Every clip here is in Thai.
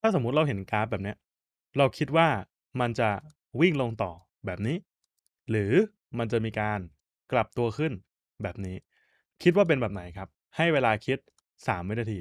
ถ้าสมมุติเราเห็นกราฟแบบเนี้ยเราคิดว่ามันจะวิ่งลงต่อแบบนี้ หรือมันจะมีการกลับตัวขึ้นแบบนี้ คิดว่าเป็นแบบไหนครับ ให้เวลาคิด3วินาที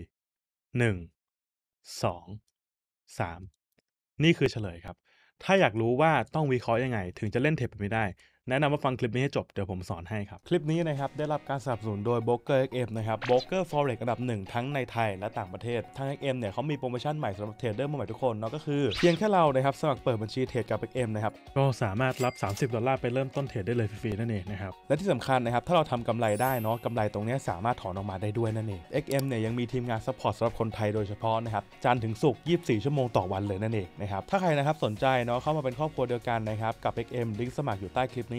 1 2 3 นี่คือเฉลยครับ ถ้าอยากรู้ว่าต้องวิเคราะห์ยังไง ถึงจะเล่นเทปแบบนี้ได้แนะนำว่าฟังคลิปนี้ให้จบเดี๋ยวผมสอนให้ครับ คลิปนี้นะครับ ได้รับการสนับสนุนโดย b r o k e r XM นะครับ b r o k e r Forex อันดับหนึ่งทั้งในไทยและต่างประเทศทาง XM เนี่ยเขามีโปรโมชั่นใหม่สำหรับเทรดเดอร์มือใหม่ทุกคนเนาะก็คือเพียงแค่เรานะครับสมัครเปิดบัญชีเทรดกับ XM นะครับ ก็สามารถรับ 30 ดอลลาร์ไปเริ่มต้นเทรดได้เลยฟรีๆ นั่นเองนะครับและที่สำคัญนะครับถ้าเราทำกำไรได้เนาะกำไรตรงนี้สามารถถอนออกมาได้ด้วยนั่นเอง XM เนี่ยยังมีทีมงานซัพพอร์ตสำหรับคนไทยโดยเฉพาะนะครับจันทร์ถึงศุกร์24 ชั่วโมงต่อวันเลยนั่นเองนะครับถ้าใครนะครับสนใจเนาะเข้ามาเป็นครอบครัวเดียวกันนะครับกับ XM ลิงก์สมัครอยู่ใต้คลิปนี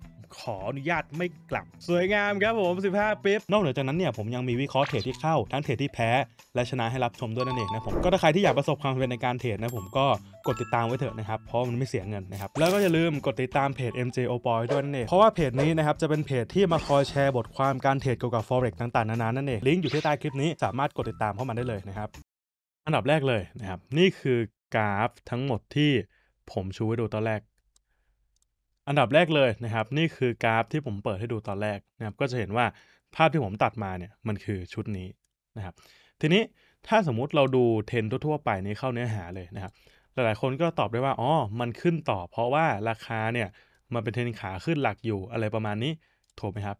ขออนุญาตไม่กลับสวยงามครับผม 15ปิ๊บนอกเหนือจากนั้นเนี่ย ผมยังมีวิเคราะห์เทรดที่เข้า ทั้งเทรดที่แพ้ และชนะให้รับชมด้วยนั่นเองนะผม ก็ถ้าใครที่อยากประสบความสำเร็จในการเทรดนะผมก็กดติดตามไว้เถอะนะครับ เพราะมันไม่เสียเงินนะครับ แล้วก็อย่าลืมกดติดตามเพจ MJ o b o y ด้วยนั่นเอง เพราะว่าเพจนี้นะครับจะเป็นเพจที่มาคอยแชร์บทความการเทรดเกี่ยวกับ forex ต่าง ๆนานา นั่นเอง ลิงก์อยู่ที่ใต้คลิปนี้สามารถกดติดตามเข้ามาได้เลยนะครับ อันดับแรกเลยนะครับนี่คือกราฟทั้งหมดที่ผมชูไว้ดูตอนแรกอันดับแรกเลยนะครับ นี่คือกราฟที่ผมเปิดให้ดูตอนแรกนะครับก็จะเห็นว่าภาพที่ผมตัดมาเนี่ยมันคือชุดนี้นะครับ ทีนี้ถ้าสมมุติเราดูเทรนทั่วๆไปนี้เข้าเนื้อหาเลยนะครับ หลายๆคนก็ตอบได้ว่าอ๋อมันขึ้นต่อ เพราะว่าราคาเนี่ยมันเป็นเทรนขาขึ้นหลักอยู่อะไรประมาณนี้ถูกไหมครับ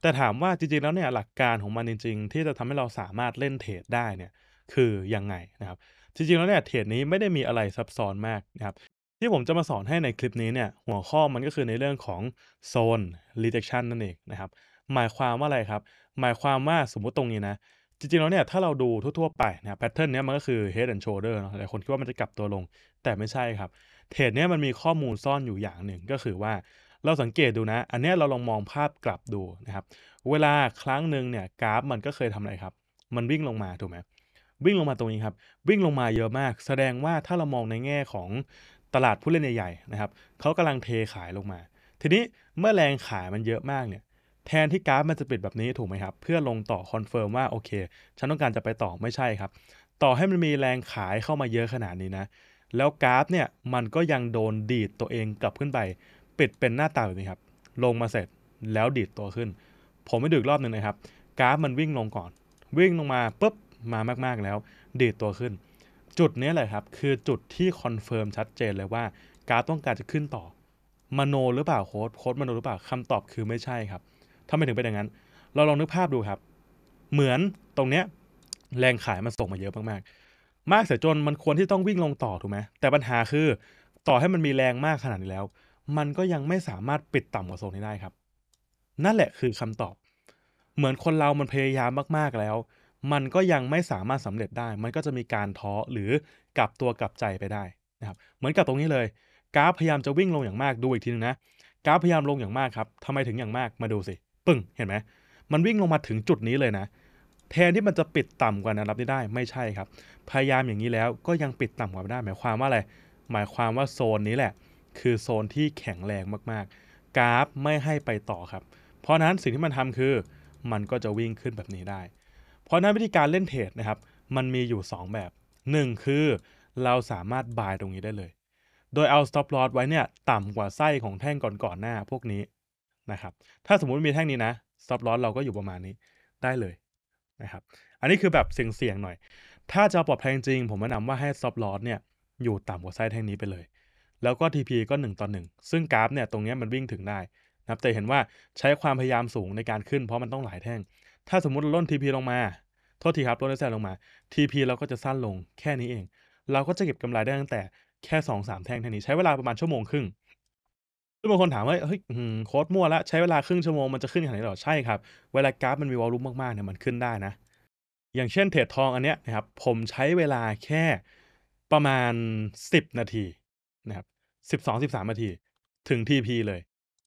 แต่ถามว่าจริงๆแล้วเนี่ยหลักการของมันจริงๆ ที่จะทำให้เราสามารถเล่นเทรดได้เนี่ยคือยังไงนะครับ จริงๆแล้วเนี่ยเทรดนี้ไม่ได้มีอะไรซับซ้อนมากนะครับที่ผมจะมาสอนให้ในคลิปนี้เนี่ยหัวข้อมันก็คือในเรื่องของโซน rejection นั่นเองนะครับ หมายความว่าอะไรครับ หมายความว่าสมมุติตรงนี้นะ จริงๆแล้วเนี่ยถ้าเราดูทั่วๆไปเนี่ยแพทเทิร์นเนี้ยมันก็คือ head and shoulder เนาะหลายคนคิดว่ามันจะกลับตัวลง แต่ไม่ใช่ครับ เทรดเนี้ยมันมีข้อมูลซ่อนอยู่อย่างหนึ่งก็คือว่าเราสังเกตดูนะ อันเนี้ยเราลองมองภาพกลับดูนะครับเวลาครั้งหนึ่งเนี่ยกราฟมันก็เคยทำอะไรครับมันวิ่งลงมาถูกไหมวิ่งลงมาตรงนี้ครับวิ่งลงมาเยอะมาก แสดงว่าถ้าเรามองในแง่ของตลาดผู้เล่นใหญ่ๆ นะครับเขากำลังเทขายลงมา ทีนี้เมื่อแรงขายมันเยอะมากเนี่ย แทนที่กราฟมันจะปิดแบบนี้ถูกไหมครับ เพื่อลงต่อคอนเฟิร์มว่า โอเค ฉันต้องการจะไปต่อ ไม่ใช่ครับ ต่อให้มันมีแรงขายเข้ามาเยอะขนาดนี้นะ แล้วกราฟเนี่ยมันก็ยังโดนดีดตัวเองกลับขึ้นไป ปิดเป็นหน้าตาแบบนี้ครับ ลงมาเสร็จแล้วดีดตัวขึ้น ผมไม่ดูอีกรอบหนึ่งนะครับ กราฟมันวิ่งลงก่อน วิ่งลงมาปุ๊บมามากๆแล้ว ดีดตัวขึ้นจุดนี้แหละครับ คือจุดที่คอนเฟิร์มชัดเจน เลยว่าการต้องการจะขึ้นต่อ มโนหรือเปล่าโค้ดโค้ดมโนหรือเปล่าคำตอบคือไม่ใช่ครับทำไมถึงเป็นอย่างนั้น เราลองนึกภาพดูครับ เหมือนตรงเนี้ยแรงขายมันส่งมาเยอะมากๆ มากเสียจนมันควรที่ต้องวิ่งลงต่อถูกไหมแต่ปัญหาคือต่อให้มันมีแรงมากขนาดนี้แล้ว มันก็ยังไม่สามารถปิดต่ำกว่าโซนนี้ได้ครับ นั่นแหละคือคำตอบ เหมือนคนเรามันพยายามมากๆแล้วมันก็ยังไม่สามารถสำเร็จได้ มันก็จะมีการท้อหรือกลับตัวกลับใจไปได้นะครับ เหมือนกับตรงนี้เลย กราฟพยายามจะวิ่งลงอย่างมากดูอีกทีนึงนะ กราฟพยายามลงอย่างมากครับทำไมถึงอย่างมาก มาดูสิ ปึ้ง เห็นไหม มันวิ่งลงมาถึงจุดนี้เลยนะ แทนที่มันจะปิดต่ำกว่านะรับได้ ไม่ใช่ครับ พยายามอย่างนี้แล้วก็ยังปิดต่ำกว่าได้ หมายความว่าอะไร หมายความว่าโซนนี้แหละ คือโซนที่แข็งแรงมากๆ กราฟไม่ให้ไปต่อครับ เพราะนั้นสิ่งที่มันทำคือมันก็จะวิ่งขึ้นแบบนี้ได้เพราะนั้นวิธีการเล่นเทรดนะครับ มันมีอยู่ 2 แบบ 1 คือเราสามารถบายตรงนี้ได้เลย โดยเอา stop loss ไว้เนี่ยต่ำกว่าไส้ของแท่งก่อนๆหน้าพวกนี้นะครับ ถ้าสมมุติมีแท่งนี้นะ stop loss เราก็อยู่ประมาณนี้ได้เลยนะครับ อันนี้คือแบบเสี่ยงๆหน่อย ถ้าจะปลอดภัยจริง ผมแนะนำว่าให้ stop loss เนี่ยอยู่ต่ำกว่าไส้แท่งนี้ไปเลย แล้วก็ TP ก็1ต่อ1ซึ่งกราฟเนี่ยตรงนี้มันวิ่งถึงได้นะครับ แต่เห็นว่าใช้ความพยายามสูงในการขึ้น เพราะมันต้องหลายแท่งถ้าสมมุติล่น TP ลงมา โทษทีครับล่นเ SL ลงมา TP เราก็จะสั้นลงแค่นี้เอง เราก็จะเก็บกำไรได้ตั้งแต่แค่สองสามแท่งเท่านี้ใช้เวลาประมาณชั่วโมงครึ่งซึ่งบางคนถามว่า เฮ้ยโค้ดมั่วละ ใช้เวลาครึ่งชั่วโมงมันจะขึ้นขนาดไหนหรอ ใช่ครับ เวลากราฟมันมีวอลลุ่มมากๆเนี่ยมันขึ้นได้นะ อย่างเช่นเทรดทองอันเนี้ยนะครับ ผมใช้เวลาแค่ประมาณ10นาทีนะครับสิบบสามนาที ถึง TP เลย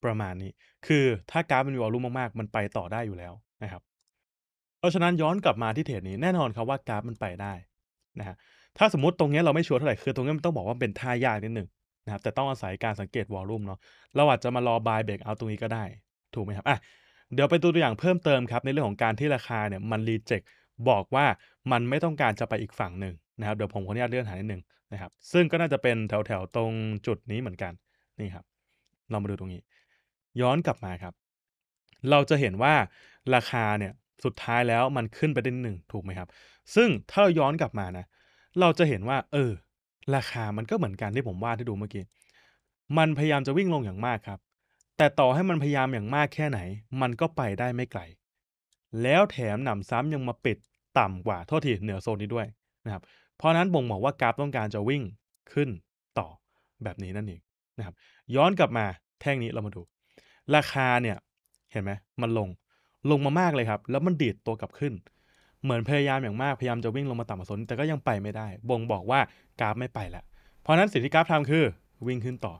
ประมาณนี้ คือถ้ากราฟมันมีวอลลุ่มมากๆ มันไปต่อได้อยู่แล้วนะครับเพราะฉะนั้นย้อนกลับมาที่เทรดนี้แน่นอนครับว่ากราฟมันไปได้นะฮะถ้าสมมติตรงนี้เราไม่ชัวร์เท่าไหร่ คือตรงนี้มันต้องบอกว่าเป็นท่ายากนิดหนึ่งนะครับแต่ต้องอาศัยการสังเกตวอลลุ่มเนาะเราอาจจะมารอบายเบรกเอาตรงนี้ก็ได้ ถูกไหมครับอ่ะเดี๋ยวไปตัวตัวอย่างเพิ่มเติมครับ ในเรื่องของการที่ราคาเนี่ยมันรีเจ็คบอกว่ามันไม่ต้องการจะไปอีกฝั่งหนึ่งนะครับเดี๋ยวผมขออนุญาตเลื่อนหานิดหนึ่งนะครับ ซึ่งก็น่าจะเป็นแถวแถวตรงจุดนี้เหมือนกันนี่ครับเรามาดูตรงนี้ ย้อนกลับมาครับ เราจะเห็นว่าราคาเนี่ยสุดท้ายแล้วมันขึ้นไปได้หนึ่งถูกไหมครับ ซึ่ง ถ้าเราย้อนกลับมานะ เราจะเห็นว่า เออ ราคามันก็เหมือนกันที่ผมวาดให้ดูเมื่อกี้มันพยายามจะวิ่งลงอย่างมากครับ แต่ต่อให้มันพยายามอย่างมากแค่ไหน มันก็ไปได้ไม่ไกล แล้วแถมหนำซ้ำยังมาปิดต่ำกว่าโทษทีเหนือโซนนี้ด้วยนะครับ เพราะนั้นบ่งบอกว่ากราฟต้องการจะวิ่งขึ้นต่อแบบนี้นั่นเองนะครับ ย้อนกลับมาแท่งนี้เรามาดู ราคาเนี่ยเห็นไหมมันลงลงมามากเลยครับ แล้วมันดีดตัวกลับขึ้นเหมือนพยายามอย่างมากพยายามจะวิ่งลงมาต่ำมาสนแต่ก็ยังไปไม่ได้ บ่งบอกว่ากราฟไม่ไปละเพราะนั้นสิ่งที่กราฟทำคือวิ่งขึ้นต่อ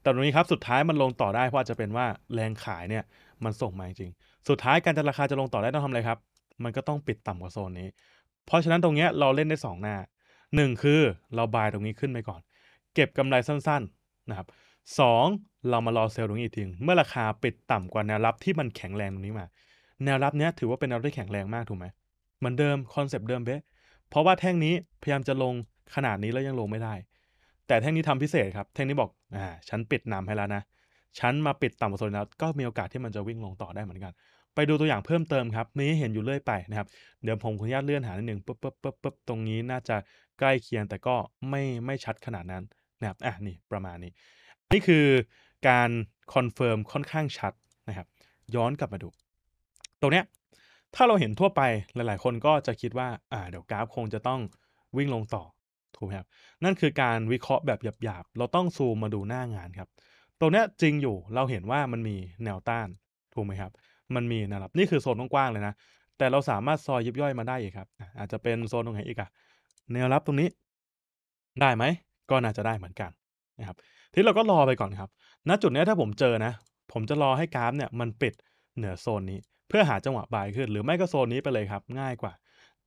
แต่ตรงนี้ครับสุดท้ายมันลงต่อได้เพราะอาจจะเป็นว่าแรงขายเนี่ยมันส่งมาจริง สุดท้ายการจะราคาจะลงต่อได้ต้องทำอะไรครับมันก็ต้องปิดต่ำกว่าโซนนี้ เพราะฉะนั้นตรงนี้เราเล่นได้ 2 หน้า 1 คือเราบายตรงนี้ขึ้นไปก่อน เก็บกำไรสั้นๆนะครับสเรามารอเซลล์ตรงนี้อีกทีเมื่อราคาปิดต่ำกว่าแนวรับที่มันแข็งแรงตรงนี้มาแนวรับเนี้ยถือว่าเป็นแนวที่แข็งแรงมากถูกไหมเหมือนเดิมคอนเซปต์เดิมเบ๊ะเพราะว่าแท่งนี้พยายามจะลงขนาดนี้แล้วยังลงไม่ได้ แต่แท่งนี้ทำพิเศษครับ แท่งนี้บอกอ่าฉันปิดนำให้แล้วนะ ฉันมาปิดต่ำกว่าโซนแล้ว ก็มีโอกาสที่มันจะวิ่งลงต่อได้เหมือนกัน ไปดูตัวอย่างเพิ่มเติมครับมีให้เห็นอยู่เรื่อยไปนะครับ เดี๋ยวผมขออนุญาตเลื่อนหาหนึ่งปุ๊บปุ๊บปุ๊บปุ๊บตรงนี้น่าจะใกล้เคียงแต่ก็ไม่ไม่ชัดขนาดนั้นนะครับ อ่ะนี่ประมาณนี้ นี่คือการคอนเฟิร์มค่อนข้างชัดนะครับ ย้อนกลับมาดูตรงเนี้ยถ้าเราเห็นทั่วไปหลายๆ คนก็จะคิดว่าอ่า เดี๋ยวกราฟคงจะต้องวิ่งลงต่อถูกไหมครับนั่นคือการวิเคราะห์แบบหยาบๆ เราต้องซูมมาดูหน้างานครับ ตรงเนี้ยจริงอยู่เราเห็นว่ามันมีแนวต้านถูกไหมครับ มันมีนะครับ นี่คือโซนกว้างๆเลยนะ แต่เราสามารถซอยยิบย่อยมาได้อีกครับ อาจจะเป็นโซนตรงไหนอีกอะแนวรับตรงนี้ได้ไหมก็น่าจะได้เหมือนกันนะครับ ทีเราก็รอไปก่อนครับณจุดนี้ถ้าผมเจอนะ ผมจะรอให้กราฟเนี่ย มันปิดเหนือโซนนี้เพื่อหาจังหวะบายขึ้นหรือไม่ก็โซนนี้ไปเลยครับง่ายกว่า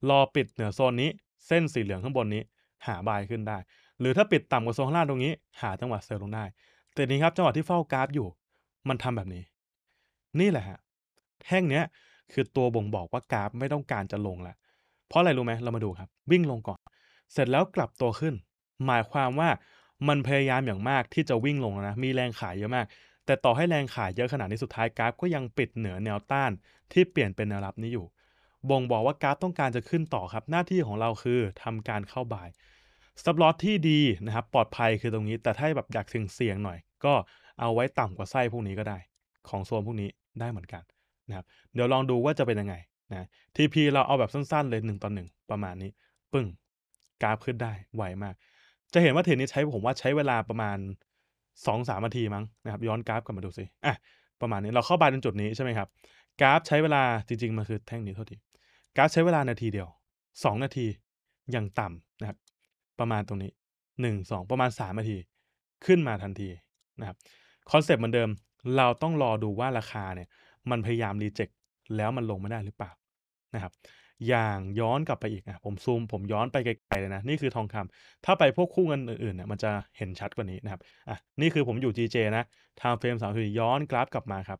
รอปิดเหนือโซนนี้ เส้นสีเหลืองข้างบนนี้ หาบายขึ้นได้ หรือถ้าปิดต่ำกว่าโซนข้างล่างตรงนี้ หาจังหวะเซลลงได้ แต่นี้ครับจังหวะที่เฝ้ากราฟอยู่ มันทำแบบนี้ นี่แหละฮะแท่งเนี้ย คือตัวบ่งบอกว่ากราฟไม่ต้องการจะลงแล้วเพราะอะไรรู้ไหมเรามาดูครับ วิ่งลงก่อน เสร็จแล้วกลับตัวขึ้น หมายความว่ามันพยายามอย่างมากที่จะวิ่งลงนะมีแรงขายเยอะมากแต่ต่อให้แรงขายเยอะขนาดนี้สุดท้ายกราฟก็ยังปิดเหนือแนวต้าน ที่เปลี่ยนเป็นแนวรับนี้อยู่บ่งบอกว่ากราฟต้องการจะขึ้นต่อครับ หน้าที่ของเราคือทำการเข้าบ่ายสต็อปลอสที่ดีนะครับปลอดภัยคือตรงนี้ แต่ถ้าแบบอยากเสี่ยงหน่อย ก็เอาไว้ต่ำกว่าไส้พวกนี้ก็ได้ ของโซนพวกนี้ได้เหมือนกันนะครับเดี๋ยวลองดูว่าจะเป็นยังไงนะทีพีเราเอาแบบสั้น ๆเลย1ต่อหนึ่งประมาณนี้ปึ้งกราฟขึ้นได้ไวมาก จะเห็นว่าเทรนนี้ใช้ผมว่าใช้เวลาประมาณสองสามนาทีมั้งนะครับ ย้อนกราฟกลับมาดูสิ อ่ะ ประมาณนี้เราเข้าบยตจนจุดนี้ใช่ไหมครับ กราฟใช้เวลาจริง ๆมันคือแท่งนี้เท่าที่กราฟใช้เวลานาทีเดียว 2 นาทีอย่างต่ำนะครับ ประมาณตรงนี้ 1 2 ประมาณ 3 นาที ขึ้นมาทันที นะครับ คอนเซปต์เหมือนเดิม เราต้องรอดูว่าราคาเนี่ย มันพยายามรีเจ็คแล้วมันลงไม่ได้หรือเปล่านะครับอย่างย้อนกลับไปอีกอ่ะผมซูมผมย้อนไปไกลๆเลยนะ นี่คือทองคำ ถ้าไปพวกคู่เงินอื่นๆเนี่ยมันจะเห็นชัดกว่านี้นะครับอ่ะนี่คือผมอยู่ GJ นะทำเฟรมสามสนาย้อนกราฟกลับมาครับ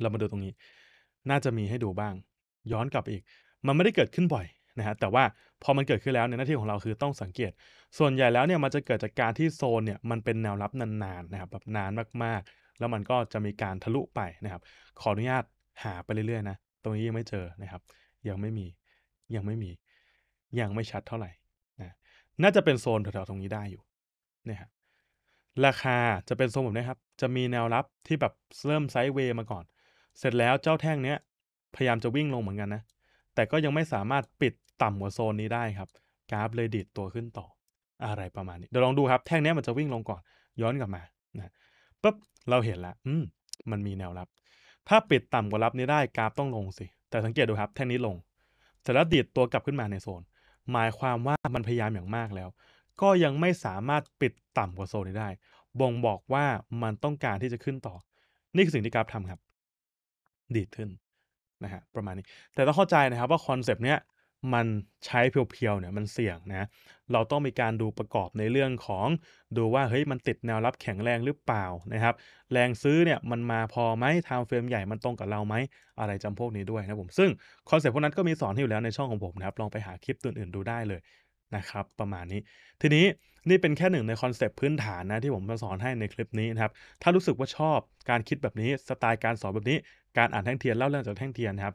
เรามาดูตรงนี้ น่าจะมีให้ดูบ้างย้อนกลับอีก มันไม่ได้เกิดขึ้นบ่อยนะฮะแต่ว่าพอมันเกิดขึ้นแล้วเนี่ยหน้าที่ของเราคือต้องสังเกต ส่วนใหญ่แล้วเนี่ยมันจะเกิดจากการที่โซนเนี่ยมันเป็นแนวรับนานๆนะครับแบบนานมากๆ แล้วมันก็จะมีการทะลุไปนะครับ ขออนุญาตหาไปเรื่อยๆ นะตรงนี้ยังไม่เจอนะครับยังไม่มี ยังไม่มี ยังไม่ชัดเท่าไหร่นะน่าจะเป็นโซนแถวๆตรงนี้ได้อยู่ เนี่ยฮะราคาจะเป็นโซนแบบนี้ครับ จะมีแนวรับที่แบบเริ่มไซด์เวย์มาก่อน เสร็จแล้วเจ้าแท่งเนี้ย พยายามจะวิ่งลงเหมือนกันนะ แต่ก็ยังไม่สามารถปิดต่ำกว่าโซนนี้ได้ครับกราฟเลยดีดตัวขึ้นต่อ อะไรประมาณนี้เดี๋ยวลองดูครับ แท่งนี้มันจะวิ่งลงก่อน ย้อนกลับมานะปุ๊บเราเห็นแลวอืม มันมีแนวรับ ถ้าปิดต่ำกว่ารับนี้ได้กราฟต้องลงสิแต่สังเกตดูครับ แท่งนี้ลงเสร็จแล้วดีดตัวกลับขึ้นมาในโซนหมายความว่ามันพยายามอย่างมากแล้ว ก็ยังไม่สามารถปิดต่ำกว่าโซนนี้ได้ บ่งบอกว่ามันต้องการที่จะขึ้นต่อ นี่คือสิ่งที่กราฟทำครับ ดีดขึ้นนะฮะประมาณนี้ แต่ต้องเข้าใจนะครับว่าคอนเซปต์เนี้ยมันใช้เพียวๆเนี่ยมันเสี่ยงนะ เราต้องมีการดูประกอบในเรื่องของดูว่าเฮ้ยมันติดแนวรับแข็งแรงหรือเปล่านะครับแรงซื้อเนี่ยมันมาพอไหมทางเฟรมใหญ่มันตรงกับเราไหมอะไรจำพวกนี้ด้วยนะผม ซึ่ง คอนเซ็ปต์พวกนั้นก็มีสอนให้อยู่แล้วในช่องของผมนะครับลองไปหาคลิปตัวอื่นดูได้เลยนะครับ ประมาณนี้ ทีนี้ นี่เป็นแค่หนึ่งในคอนเซปต์พื้นฐานนะที่ผมมาสอนให้ในคลิปนี้นะครับถ้ารู้สึกว่าชอบการคิดแบบนี้สไตล์การสอนแบบนี้ การอ่านแท่งเทียนเล่าเรื่องจากแท่งเทียนนะครับ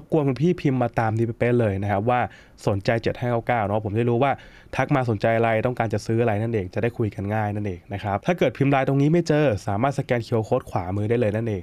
บกวนคุณพี่พิมพ์มาตามดีเป๊ะเลยนะครับว่าสนใจ7599เนาะผมได้รู้ว่า ทักมาสนใจอะไรต้องการจะซื้ออะไรนั่นเองจะได้คุยกันง่ายนั่นเองนะครับ ถ้าเกิดพิมพ์ลายตรงนี้ไม่เจอสามารถสแกนเคีย์โค้ดขวามือได้เลยนั่นเอง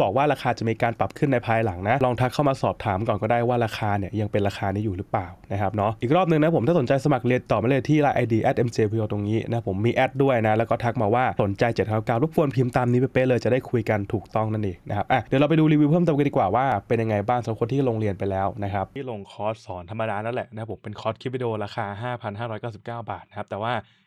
บอกว่าราคาจะมีการปรับขึ้นในภายหลังนะ ลองทักเข้ามาสอบถามก่อนก็ได้ว่าราคาเนี่ย ยังเป็นราคานี้อยู่หรือเปล่านะครับเนาะอีกรอบนึงนะผมถ้าสนใจสมัครเรียนต่อมาเลยที่ไลน์ไอดีแอดเอ็มเจพีโอตรงนี้นะผมมีแอดด้วยนะ แล้วก็ทักมาว่าสนใจเจ็ดเก้ารบกวนพิมพ์ตามนี้ไปเป๊ะเลยจะได้คุยกันถูกต้องนั่นเองนะครับอ่ะเดี๋ยวเราไปดูรีวิวเพิ่มเติมกันดีกว่าว่าเป็นยังไงบ้างสำหรับคนที่ลงเรียนไปแล้วนะครับที่ลงคอร์สสอนธรรมดานั่นแหละนะผมเป็นคอร์สคลิปวิดีโอราคา5,599 บาทนะครับแต่ว่า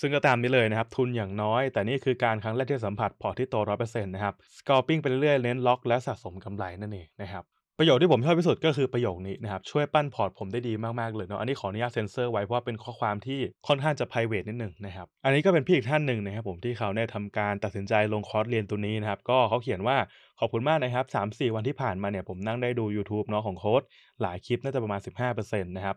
ซึ่งก็ตามนี้เลยนะครับทุนอย่างน้อยแต่นี่คือการครั้งแรกที่สัมผัสพอที่โตร้อยเปอร์เซ็นต์นะครับกอปิ้งไปเรื่อยเน้นล็อกและสะสมกำไรนั่นเองนะครับ ประโยชน์ที่ผมชอบที่สุดก็คือประโยคนี้นะครับ ช่วยปั้นพอร์ตผมได้ดีมากๆเลยเนาะอันนี้ขออนุญาตเซ็นเซอร์ไว้เพราะว่าเป็นข้อความที่ค่อนข้างจะไพรเวทนิดหนึ่งนะครับอันนี้ก็เป็นพี่อีกท่านหนึ่งนะครับผมที่เขาเนี่ยทำการตัดสินใจลงคอร์สเรียนตัวนี้นะครับก็เขาเขียนว่าขอบคุณมากนะครับ3-4 วันที่ผ่านมาเนี่ยผมนั่งได้ดู YouTube เนาะของโค้ดหลายคลิปน่าจะประมาณ15%นะครับ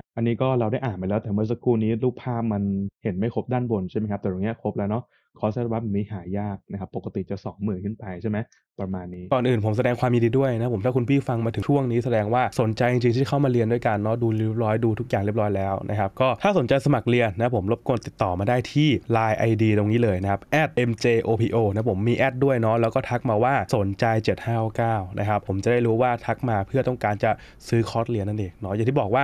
ับอันนี้ก็เราได้อ่านไปแล้วแต่เมื่อสักครู่นี้รูปภาพมันเห็นไม่ครบด้านบนใช่ไหมครับแต่ตรงนี้ครบแล้วเนาะคอร์สอร์บัฟมนี้หายากนะครับปกติจะ20,000ขึ้นไปใช่ไหมประมาณนี้ก่อนอื่นผมแสดงความยินดีด้วยนะผมถ้าคุณพี่ฟังมาถึงช่วงนี้แสดงว่าสนใจจริงๆที่เข้ามาเรียนด้วยกันเนาะดูเรียบร้อยดูทุกอย่างเรียบร้อยแล้วนะครับก็ถ้าสนใจสมัครเรียนนะผมรบกวนติดต่อมาได้ที่ Line ID ตรงนี้เลยนะครับ @mjopo นะผมมีแอดด้วยเนาะแล้วก็ทักมาว่าสนใจ 7599นะครับผมจะได้รู้ว่าทักมาเพื่อต้องการจะซื้อคอร์สเรียนนั่นเองเนาะอย่างที่บอกว่า